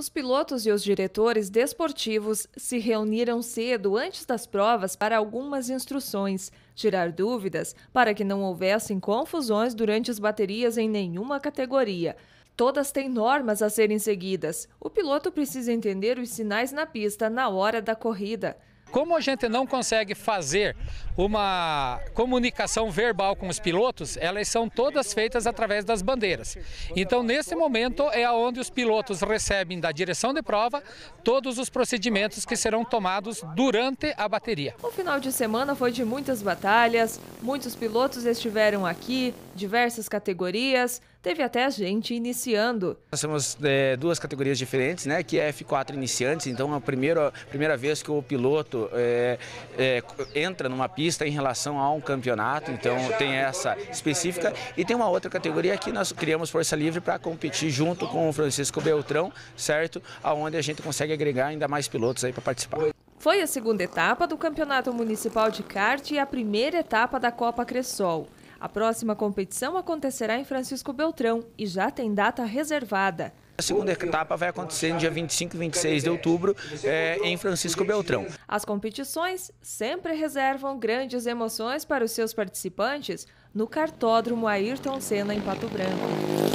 Os pilotos e os diretores desportivos se reuniram cedo antes das provas para algumas instruções, tirar dúvidas para que não houvessem confusões durante as baterias em nenhuma categoria. Todas têm normas a serem seguidas. O piloto precisa entender os sinais na pista na hora da corrida. Como a gente não consegue fazer uma comunicação verbal com os pilotos, elas são todas feitas através das bandeiras. Então, nesse momento é onde os pilotos recebem da direção de prova todos os procedimentos que serão tomados durante a bateria. O final de semana foi de muitas batalhas, muitos pilotos estiveram aqui, diversas categorias teve até gente iniciando. Nós temos é, duas categorias diferentes, né? Que é F4 iniciantes, então é a primeira, primeira vez que o piloto é, é, entra numa pista em relação a um campeonato, então tem essa específica. E tem uma outra categoria que nós criamos Força Livre para competir junto com o Francisco Beltrão, certo? Aonde a gente consegue agregar ainda mais pilotos aí para participar. Foi a segunda etapa do Campeonato Municipal de Kart e a primeira etapa da Copa Cressol. A próxima competição acontecerá em Francisco Beltrão e já tem data reservada. A segunda etapa vai acontecer no dia 25 e 26 de outubro é, em Francisco Beltrão. As competições sempre reservam grandes emoções para os seus participantes no Cartódromo Ayrton Senna, em Pato Branco.